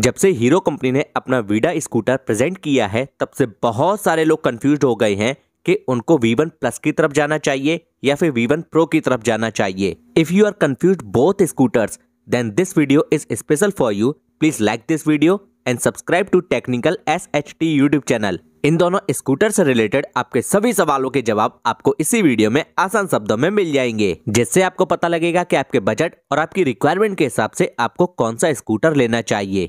जब से hero company ने अपना वीडा स्कूटर प्रेजेंट किया है तब से बहुत सारे लोग कंफ्यूज हो गए हैं कि उनको V1 प्लस की तरफ जाना चाहिए या फिर V1 प्रो की तरफ जाना चाहिए if you are confuse both scooters then this video is special for you please like this video and subscribe to technical S H T YouTube channel इन दोनों स्कूटर से रिलेटेड आपके सभी सवालों के जवाब आपको इसी वीडियो में आसान शब्दों में मिल जाएंगे जिससे आपको पता लगेगा कि आपके बजट और आपकी रिक्वायरमेंट के हिसाब से आपको कौन सा स्कूटर लेना चाहिए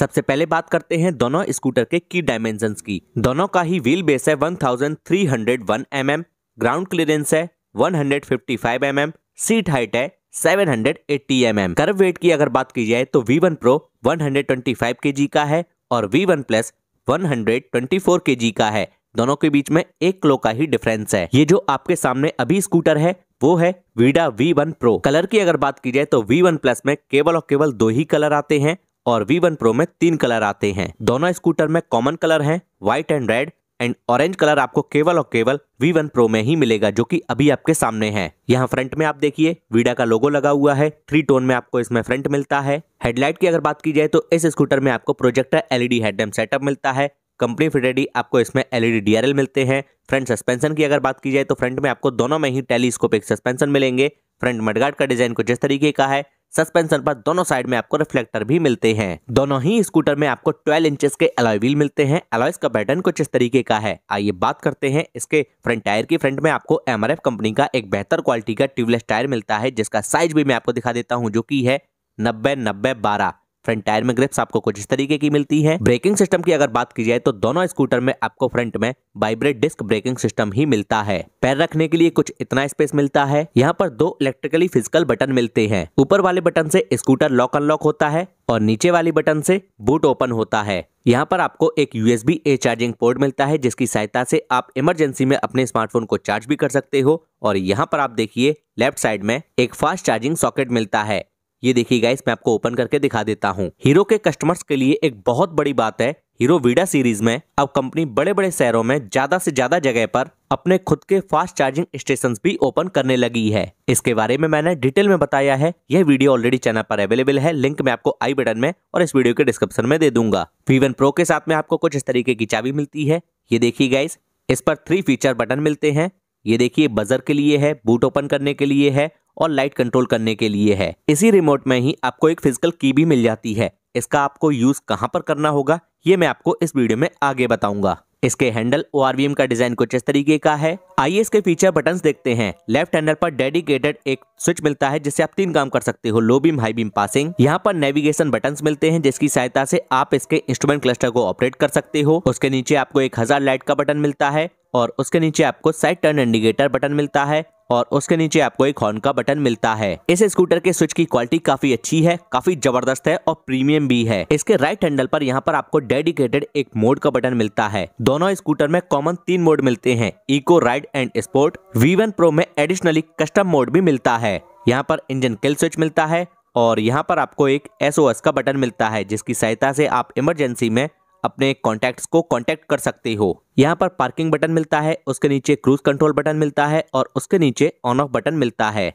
सबसे पहले बात करते हैं दोनों स्कूटर के की डायमेंशन की दोनों का ही व्हील बेस है 1301 mm, ग्राउंड क्लियरेंस है 155 mm, सीट हाइट है 780 mm. कर्व वेट की अगर बात की जाए तो V1 Pro 125 हंड्रेड का है और V1 Plus 124 kg का है दोनों के बीच में एक किलो का ही डिफरेंस है ये जो आपके सामने अभी स्कूटर है वो है वीडा V1 Pro कलर की अगर बात की जाए तो V1 Plus में केवल और केवल दो ही कलर आते हैं और V1 Pro में तीन कलर आते हैं दोनों स्कूटर में कॉमन कलर हैं white and red and orange colour आपको केवल और केवल V1 Pro में ही मिलेगा जो कि अभी आपके सामने है यहाँ फ्रंट में आप देखिए वीडा का लोगो लगा हुआ है थ्री टोन में आपको इसमें फ्रंट मिलता है हेडलाइट की अगर बात की जाए तो इस स्कूटर में आपको प्रोजेक्टर एलईडी हेडलैम्प सेटअप मिलता है कंपनी फिटेडी आपको इसमें एलईडी डीआरएल मिलते हैं फ्रंट सस्पेंशन की अगर बात की जाए तो फ्रंट में आपको दोनों में ही टेलीस्कोपिक सस्पेंशन मिलेंगे फ्रंट मडगार्ड का डिजाइन कुछ जिस तरीके का है सस्पेंशन पर दोनों साइड में आपको रिफ्लेक्टर भी मिलते हैं दोनों ही स्कूटर में आपको 12 इंचेस के अलॉय व्हील मिलते हैं अलॉयस का पैटर्न कुछ इस तरीके का है आइए बात करते हैं इसके फ्रंट टायर की फ्रंट में आपको एमआरएफ कंपनी का एक बेहतर क्वालिटी का ट्यूबलेस टायर मिलता है जिसका साइज भी मैं आपको दिखा देता हूँ जो की है नब्बे नब्बे बारह फ्रंट टायर में ग्रिप्स आपको कुछ इस तरीके की मिलती है ब्रेकिंग सिस्टम की अगर बात की जाए तो दोनों स्कूटर में आपको फ्रंट में वाइब्रेट डिस्क ब्रेकिंग सिस्टम ही मिलता है पैर रखने के लिए कुछ इतना स्पेस मिलता है यहाँ पर दो इलेक्ट्रिकली फिजिकल बटन मिलते हैं ऊपर वाले बटन से स्कूटर लॉक अनलॉक होता है और नीचे वाली बटन से बूट ओपन होता है यहाँ पर आपको एक यूएसबी ए चार्जिंग पोर्ट मिलता है जिसकी सहायता से आप इमरजेंसी में अपने स्मार्टफोन को चार्ज भी कर सकते हो और यहाँ पर आप देखिए लेफ्ट साइड में एक फास्ट चार्जिंग सॉकेट मिलता है ये देखिए गाइस मैं आपको ओपन करके दिखा देता हूँ हीरो के कस्टमर्स के लिए एक बहुत बड़ी बात है हीरो वीडा सीरीज में अब कंपनी बड़े बड़े शहरों में ज्यादा से ज्यादा जगह पर अपने खुद के फास्ट चार्जिंग स्टेशन भी ओपन करने लगी है इसके बारे में मैंने डिटेल में बताया है यह वीडियो ऑलरेडी चैनल पर अवेलेबल है लिंक मैं आपको आई बटन में और इस वीडियो के डिस्क्रिप्शन में दे दूंगा वीवन प्रो के साथ में आपको कुछ इस तरीके की चाबी मिलती है ये देखिए गाइस इस पर थ्री फीचर बटन मिलते हैं ये देखिए बजर के लिए है बूट ओपन करने के लिए है और लाइट कंट्रोल करने के लिए है इसी रिमोट में ही आपको एक फिजिकल की भी मिल जाती है इसका आपको यूज कहाँ पर करना होगा ये मैं आपको इस वीडियो में आगे बताऊंगा इसके हैंडल ओ का डिजाइन कुछ इस तरीके का है आइए इसके फीचर बटन देखते हैं लेफ्ट हैंडल पर डेडिकेटेड एक स्विच मिलता है जिससे आप तीन काम कर सकते हो low beam high beam passing यहाँ पर नेविगेशन बटन मिलते हैं जिसकी सहायता से आप इसके इंस्ट्रूमेंट क्लस्टर को ऑपरेट कर सकते हो उसके नीचे आपको एक हजार लाइट का बटन मिलता है और उसके नीचे आपको साइड टर्न इंडिकेटर बटन मिलता है और उसके नीचे आपको एक हॉर्न का बटन मिलता है इस स्कूटर के स्विच की क्वालिटी काफी अच्छी है काफी जबरदस्त है और प्रीमियम भी है इसके राइट हैंडल पर यहाँ पर आपको डेडिकेटेड एक मोड का बटन मिलता है दोनों स्कूटर में कॉमन तीन मोड मिलते हैं eco ride and sport V pro में एडिशनली कस्टम मोड भी मिलता है यहाँ पर इंजन किल स्विच मिलता है और यहाँ पर आपको एक एस का बटन मिलता है जिसकी सहायता से आप इमरजेंसी में अपने कॉन्टैक्ट्स को कॉन्टैक्ट कर सकते हो यहाँ पर पार्किंग बटन मिलता है उसके नीचे क्रूज कंट्रोल बटन मिलता है और उसके नीचे ऑन ऑफ बटन मिलता है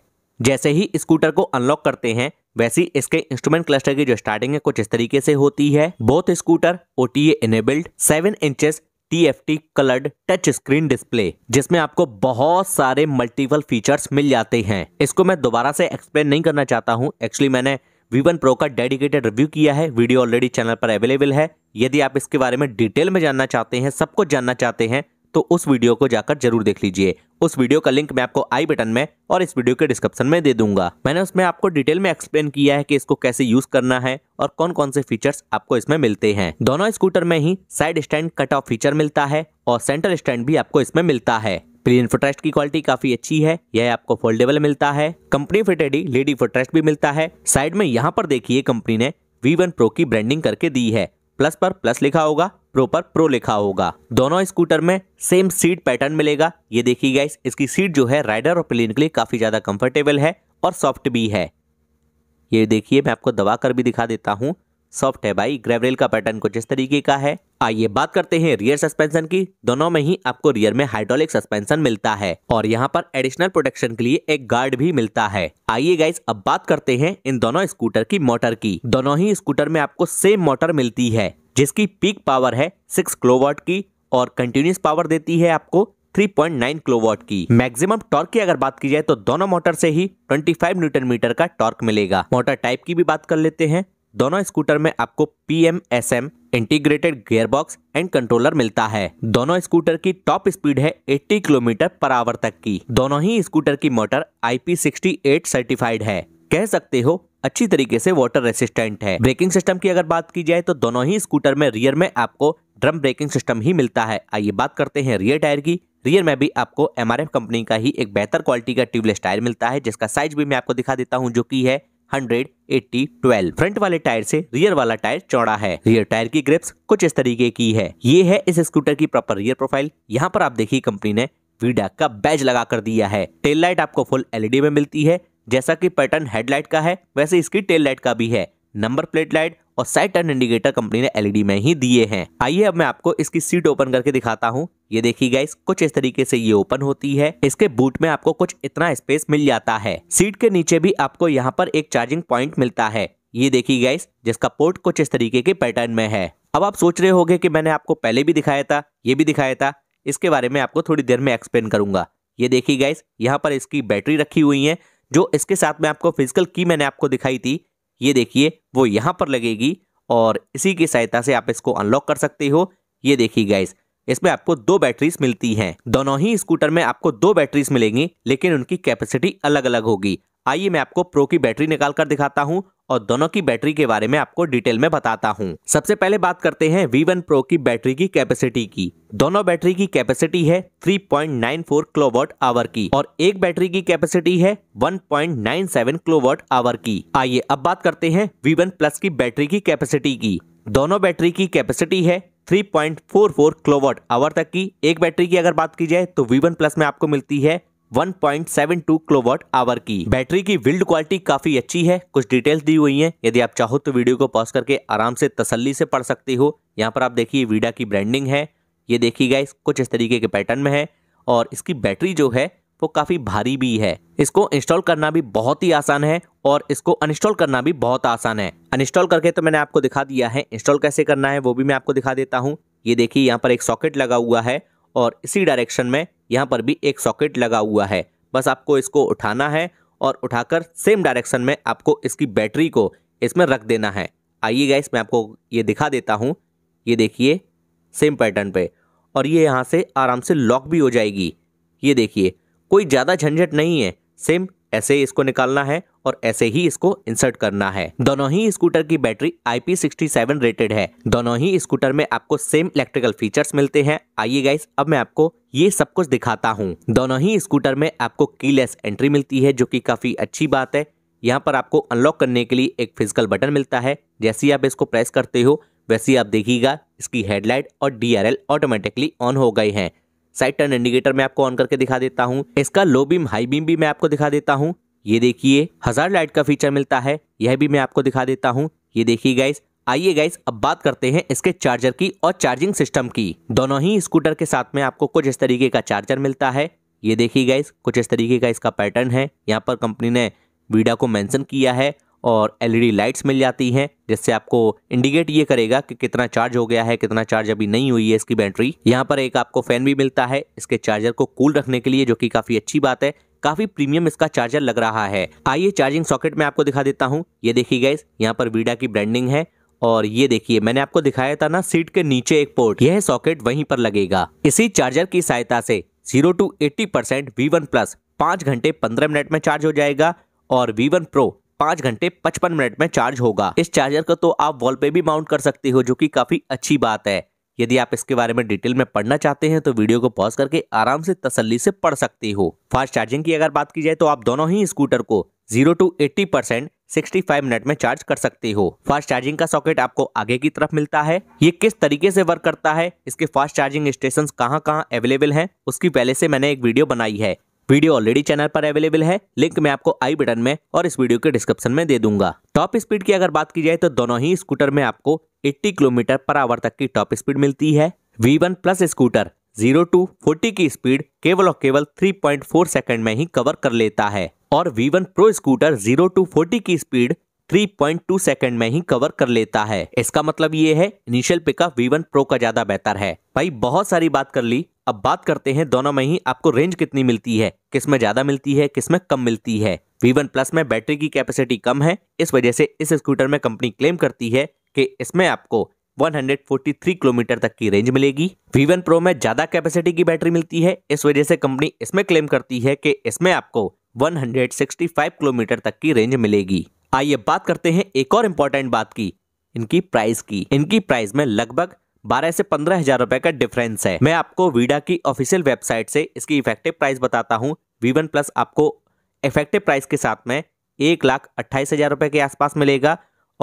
जैसे ही स्कूटर को अनलॉक करते हैं वैसे इसके इंस्ट्रूमेंट क्लस्टर की जो स्टार्टिंग है कुछ इस तरीके से होती है both scooter O T enabled seven inches coloured touch screen display जिसमें आपको बहुत सारे मल्टीपल फीचर्स मिल जाते हैं इसको मैं दोबारा से एक्सप्लेन नहीं करना चाहता हूँ एक्चुअली मैंने वीवन प्रो का डेडिकेटेड रिव्यू किया है वीडियो ऑलरेडी चैनल पर अवेलेबल है यदि आप इसके बारे में डिटेल में जानना चाहते हैं सब कुछ जानना चाहते हैं तो उस वीडियो को जाकर जरूर देख लीजिए उस वीडियो का लिंक मैं आपको आई बटन में और इस वीडियो के डिस्क्रिप्शन में दे दूंगा मैंने उसमें आपको डिटेल में एक्सप्लेन किया है कि इसको कैसे यूज करना है और कौन कौन से फीचर्स आपको इसमें मिलते हैं दोनों स्कूटर में ही side stand cut off feature मिलता है और सेंटर स्टैंड भी आपको इसमें मिलता है प्लेन फुटरेस्ट की क्वालिटी काफी अच्छी है यह आपको फोल्डेबल मिलता है कंपनी फिटेडी लेडी फुटरेस्ट भी मिलता है साइड में यहाँ पर देखिए कंपनी ने वी वन प्रो की ब्रांडिंग करके दी है प्लस पर प्लस लिखा होगा प्रो पर प्रो लिखा होगा दोनों स्कूटर में सेम सीट पैटर्न मिलेगा ये देखिए गाइस इसकी सीट जो है राइडर और प्लेन के लिए काफी ज्यादा कंफर्टेबल है और सॉफ्ट भी है ये देखिए मैं आपको दबा कर भी दिखा देता हूँ सॉफ्ट है भाई ग्रेवरेल का पैटर्न कुछ इस तरीके का है आइए बात करते हैं रियर सस्पेंशन की दोनों में ही आपको रियर में हाइड्रोलिक सस्पेंशन मिलता है और यहाँ पर एडिशनल प्रोटेक्शन के लिए एक गार्ड भी मिलता है आइए गाइस अब बात करते हैं इन दोनों स्कूटर की मोटर की दोनों ही स्कूटर में आपको सेम मोटर मिलती है जिसकी पीक पावर है सिक्स क्लोवर्ट की और कंटिन्यूस पावर देती है आपको 3.9 किलोवाट की मैक्सिमम टॉर्क की अगर बात की जाए तो दोनों मोटर से ही 25 न्यूटन मीटर का टॉर्क मिलेगा मोटर टाइप की भी बात कर लेते हैं दोनों स्कूटर में आपको P M S M integrated gearbox and controller मिलता है दोनों स्कूटर की टॉप स्पीड है 80 किलोमीटर पर आवर तक की दोनों ही स्कूटर की मोटर IP68 सर्टिफाइड है कह सकते हो अच्छी तरीके से वाटर रेसिस्टेंट है ब्रेकिंग सिस्टम की अगर बात की जाए तो दोनों ही स्कूटर में रियर में आपको ड्रम ब्रेकिंग सिस्टम ही मिलता है आइए बात करते हैं रियर टायर की रियर में भी आपको एम कंपनी का ही एक बेहतर क्वालिटी का ट्यूबलेस टायर मिलता है जिसका साइज भी मैं आपको दिखा देता हूँ जो की है हंड्रेड एट्टी ट्वेल्व फ्रंट वाले टायर से रियर वाला टायर चौड़ा है रियर टायर की ग्रिप्स कुछ इस तरीके की है ये है इस स्कूटर की प्रॉपर रियर प्रोफाइल यहाँ पर आप देखिए कंपनी ने वीडा का बैज लगा कर दिया है टेल लाइट आपको फुल एलईडी में मिलती है जैसा कि पैटर्न हेडलाइट का है वैसे इसकी टेल लाइट का भी है नंबर प्लेट लाइट और साइड टर्न इंडिकेटर कंपनी ने एलईडी में ही दिए हैं आइए अब मैं आपको इसकी सीट ओपन करके दिखाता हूँ ये देखिए गाइस कुछ इस तरीके से ये ओपन होती है इसके बूट में आपको कुछ इतना स्पेस मिल जाता है सीट के नीचे भी आपको यहाँ पर एक चार्जिंग प्वाइंट मिलता है ये देखिए गाइस जिसका पोर्ट कुछ इस तरीके के पैटर्न में है अब आप सोच रहे होंगे कि मैंने आपको पहले भी दिखाया था ये भी दिखाया था इसके बारे में आपको थोड़ी देर में एक्सप्लेन करूंगा ये देखिए गाइस यहाँ पर इसकी बैटरी रखी हुई है जो इसके साथ में आपको फिजिकल की मैंने आपको दिखाई थी ये देखिए वो यहाँ पर लगेगी और इसी की सहायता से आप इसको अनलॉक कर सकते हो ये देखिए गाइस इसमें आपको दो बैटरीज मिलती हैं दोनों ही स्कूटर में आपको दो बैटरीज मिलेंगी लेकिन उनकी कैपेसिटी अलग अलग होगी आइए मैं आपको प्रो की बैटरी निकाल कर दिखाता हूँ और दोनों की बैटरी के बारे में आपको डिटेल में बताता हूँ सबसे पहले बात करते हैं वन प्रो की बैटरी की कैपेसिटी की दोनों बैटरी की कैपेसिटी है 3.94 किलोवाट आवर की और एक बैटरी की कैपेसिटी है 1.97 किलोवाट आवर की आइए अब बात करते हैं वन प्लस की बैटरी की कैपेसिटी की दोनों बैटरी की कैपेसिटी है 3.44 पॉइंट आवर तक की एक बैटरी की अगर बात की जाए तो V1 प्लस में आपको मिलती है 1.72 किलोवाट आवर की बैटरी की बिल्ड क्वालिटी काफी अच्छी है कुछ डिटेल्स दी हुई हैं यदि आप चाहो तो वीडियो को पॉज करके आराम से तसल्ली से पढ़ सकते हो यहाँ पर आप देखिए वीडा की ब्रांडिंग है ये देखिए गाइस कुछ इस तरीके के पैटर्न में है और इसकी बैटरी जो है वो काफ़ी भारी भी है इसको इंस्टॉल करना भी बहुत ही आसान है और इसको अनइंस्टॉल करना भी बहुत आसान है अनइंस्टॉल करके तो मैंने आपको दिखा दिया है इंस्टॉल कैसे करना है वो भी मैं आपको दिखा देता हूँ ये देखिए यहाँ पर एक सॉकेट लगा हुआ है और इसी डायरेक्शन में यहाँ पर भी एक सॉकेट लगा हुआ है बस आपको इसको उठाना है और उठाकर सेम डायरेक्शन में आपको इसकी बैटरी को इसमें रख देना है आइए गैस मैं आपको ये दिखा देता हूँ ये देखिए सेम पैटर्न पे और ये यहाँ से आराम से लॉक भी हो जाएगी ये देखिए कोई ज़्यादा झंझट नहीं है सेम ऐसे ही इसको निकालना है और ऐसे ही इसको इंसर्ट करना है दोनों ही स्कूटर की बैटरी IP67 रेटेड है दोनों ही स्कूटर में आपको सेम इलेक्ट्रिकल फीचर्स मिलते हैं आइए गाइस अब मैं आपको ये सब कुछ दिखाता हूँ दोनों ही स्कूटर में आपको कीलेस एंट्री मिलती है जो कि काफी अच्छी बात है यहाँ पर आपको अनलॉक करने के लिए एक फिजिकल बटन मिलता है जैसे ही आप इसको प्रेस करते हो वैसे ही आप देखिएगा इसकी हेडलाइट और डीआरएल ऑटोमेटिकली ऑन हो गए हैं साइड टर्न इंडिकेटर मैं आपको ऑन करके दिखा देता हूँ इसका लो बीम हाई बीम भी मैं आपको दिखा देता हूँ ये देखिए हजार लाइट का फीचर मिलता है यह भी मैं आपको दिखा देता हूँ ये देखिए गाइस आइए गाइस अब बात करते हैं इसके चार्जर की और चार्जिंग सिस्टम की दोनों ही स्कूटर के साथ में आपको कुछ इस तरीके का चार्जर मिलता है ये देखिए गाइस कुछ इस तरीके का इसका पैटर्न है यहाँ पर कंपनी ने वीडा को मेंशन किया है और एलईडी लाइट्स e मिल जाती हैं जिससे आपको इंडिकेट ये करेगा कि कितना चार्ज हो गया है कितना चार्ज अभी नहीं हुई है इसकी बैटरी यहाँ पर एक आपको फैन भी मिलता है इसके चार्जर को कूल रखने के लिए जो कि काफ़ी अच्छी बात है काफी प्रीमियम इसका चार्जर लग रहा है आइए चार्जिंग सॉकेट में आपको दिखा देता हूँ ये देखिए गाइस यहाँ पर वीडा की ब्रांडिंग है और ये देखिए मैंने आपको दिखाया था ना सीट के नीचे एक पोर्ट यह सॉकेट वहीं पर लगेगा इसी चार्जर की सहायता से zero to eighty percent V one plus पांच घंटे पंद्रह मिनट में चार्ज हो जाएगा और वी वन प्रो पांच घंटे पचपन मिनट में चार्ज होगा इस चार्जर को तो आप वॉल पे भी माउंट कर सकते हो जो कि काफी अच्छी बात है यदि आप इसके बारे में डिटेल में पढ़ना चाहते हैं तो वीडियो को पॉज करके आराम से तसल्ली से पढ़ सकते हो फास्ट चार्जिंग की अगर बात की जाए तो आप दोनों ही स्कूटर को zero to eighty percent five minute में चार्ज कर सकते हो फास्ट चार्जिंग का सॉकेट आपको आगे की तरफ मिलता है ये किस तरीके से वर्क करता है इसके फास्ट चार्जिंग स्टेशन कहाँ कहाँ अवेलेबल है उसकी पहले से मैंने एक वीडियो बनाई है वीडियो ऑलरेडी चैनल पर अवेलेबल है लिंक मैं आपको आई बटन में और इस वीडियो के डिस्क्रिप्शन में दे दूंगा टॉप स्पीड की अगर बात की जाए तो दोनों ही स्कूटर में आपको 80 किलोमीटर पर आवर तक की टॉप स्पीड मिलती है V one plus scooter zero to forty की स्पीड केवल और केवल 3.4 सेकंड में ही कवर कर लेता है और V one pro scooter zero to forty की स्पीड 3.2 सेकंड में ही कवर कर लेता है इसका मतलब ये है इनिशियल पिकअप V1 Pro का ज्यादा बेहतर है भाई बहुत सारी बात कर ली अब बात करते हैं दोनों में ही आपको रेंज कितनी मिलती है किस में ज़्यादा मिलती है किस में कम मिलती है V1 प्लस में बैटरी की कैपेसिटी कम है इस वजह से इस स्कूटर में कंपनी क्लेम करती है कि इसमें आपको 143 किलोमीटर तक की रेंज मिलेगी V1 प्रो में ज़्यादा कैपेसिटी की बैटरी मिलती है इस वजह से कंपनी इसमें क्लेम करती है कि इसमें आपको 165 किलोमीटर तक की रेंज मिलेगी आइए बात करते हैं एक और इम्पोर्टेंट बात की इनकी प्राइस की इनकी प्राइस में लगभग बारह से पंद्रह हजार रुपए का डिफरेंस है मैं आपको वीडा की ऑफिशियल वेबसाइट से इसकी इफेक्टिव प्राइस बताता हूँ वी वन प्लस आपको इफेक्टिव प्राइस के साथ में एक लाख अट्ठाईस हजार रुपए के आसपास मिलेगा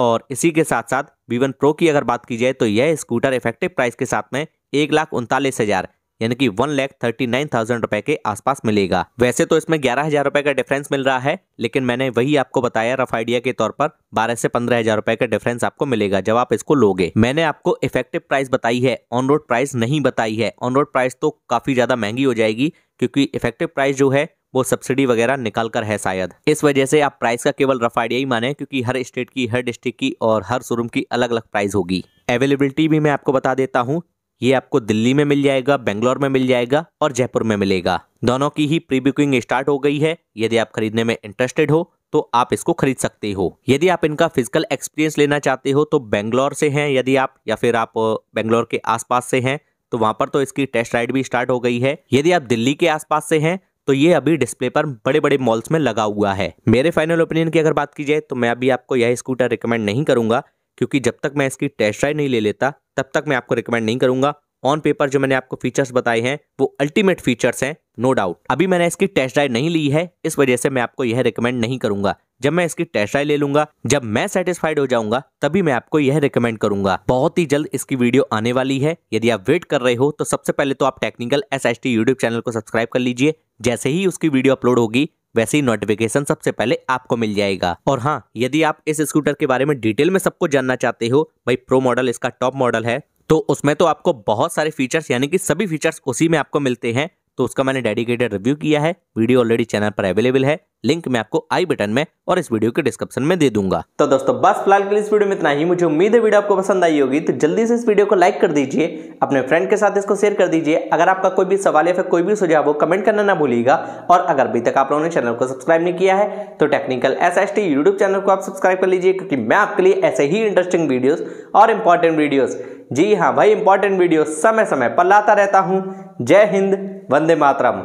और इसी के साथ साथ वी वन प्रो की अगर बात की जाए तो यह स्कूटर इफेक्टिव प्राइस के साथ में एक लाख उनतालीस हजार यानी कि one lakh thirty nine thousand रुपए के आसपास मिलेगा वैसे तो इसमें ग्यारह हजार रुपए का डिफरेंस मिल रहा है लेकिन मैंने वही आपको बताया रफ आइडिया के तौर पर बारह से पंद्रह हजार रुपए का डिफरेंस आपको मिलेगा जब आप इसको लोगे मैंने आपको इफेक्टिव प्राइस बताई है ऑन रोड प्राइस नहीं बताई है ऑन रोड प्राइस तो काफी ज्यादा महंगी हो जाएगी क्योंकि इफेक्टिव प्राइस जो है वो सब्सिडी वगैरह निकाल कर है शायद इस वजह से आप प्राइस का केवल रफ आइडिया ही माने क्योंकि हर स्टेट की हर डिस्ट्रिक्ट की और हर शोरूम की अलग अलग प्राइस होगी अवेलेबिलिटी भी मैं आपको बता देता हूँ ये आपको दिल्ली में मिल जाएगा बेंगलोर में मिल जाएगा और जयपुर में मिलेगा दोनों की ही प्री बुकिंग स्टार्ट हो गई है यदि आप खरीदने में इंटरेस्टेड हो तो आप इसको खरीद सकते हो यदि आप इनका फिजिकल एक्सपीरियंस लेना चाहते हो तो बेंगलोर से हैं यदि आप या फिर आप बेंगलोर के आसपास से हैं तो वहां पर तो इसकी टेस्ट राइड भी स्टार्ट हो गई है यदि आप दिल्ली के आसपास से हैं तो ये अभी डिस्प्ले पर बड़े बड़े मॉल्स में लगा हुआ है मेरे फाइनल ओपिनियन की अगर बात की जाए तो मैं अभी आपको यह स्कूटर रिकमेंड नहीं करूंगा क्योंकि जब तक मैं इसकी टेस्ट ड्राइव नहीं ले लेता तब तक मैं आपको रिकमेंड नहीं करूंगा ऑन पेपर जो मैंने आपको फीचर्स बताए हैं वो अल्टीमेट फीचर्स हैं नो डाउट अभी मैंने इसकी टेस्ट ड्राइव नहीं ली है इस वजह से मैं आपको यह रिकमेंड नहीं करूंगा जब मैं इसकी टेस्ट ड्राइव ले लूंगा जब मैं सेटिस्फाइड हो जाऊंगा तभी मैं आपको यह रिकमेंड करूंगा बहुत ही जल्द इसकी वीडियो आने वाली है यदि आप वेट कर रहे हो तो सबसे पहले तो आप technical S S T YouTube channel को सब्सक्राइब कर लीजिए जैसे ही उसकी वीडियो अपलोड होगी वैसे ही नोटिफिकेशन सबसे पहले आपको मिल जाएगा और हाँ यदि आप इस स्कूटर के बारे में डिटेल में सबको जानना चाहते हो भाई प्रो मॉडल इसका टॉप मॉडल है तो उसमें तो आपको बहुत सारे फीचर्स यानी कि सभी फीचर्स उसी में आपको मिलते हैं तो उसका मैंने डेडिकेटेड रिव्यू किया है वीडियो ऑलरेडी चैनल पर अवेलेबल है लिंक मैं आपको आई बटन में और इस वीडियो के डिस्क्रिप्शन में दे दूंगा तो दोस्तों बस फिलहाल के लिए इस वीडियो में इतना ही मुझे उम्मीद है वीडियो आपको पसंद आई होगी तो जल्दी से इस वीडियो को लाइक कर दीजिए अपने फ्रेंड के साथ इसको शेयर कर दीजिए अगर आपका कोई भी सवाल या फिर कोई भी सुझाव हो कमेंट करना ना भूलिएगा और अगर अभी तक आप लोगों ने चैनल को सब्सक्राइब नहीं किया है तो टेक्निकल एस एस चैनल को आप सब्सक्राइब कर लीजिए क्योंकि मैं आपके लिए ऐसे ही इंटरेस्टिंग वीडियोज और इंपॉर्टेंट वीडियोज जी हाँ भाई इंपॉर्टेंट वीडियो समय समय पर लाता रहता हूँ जय हिंद वंदे मातरम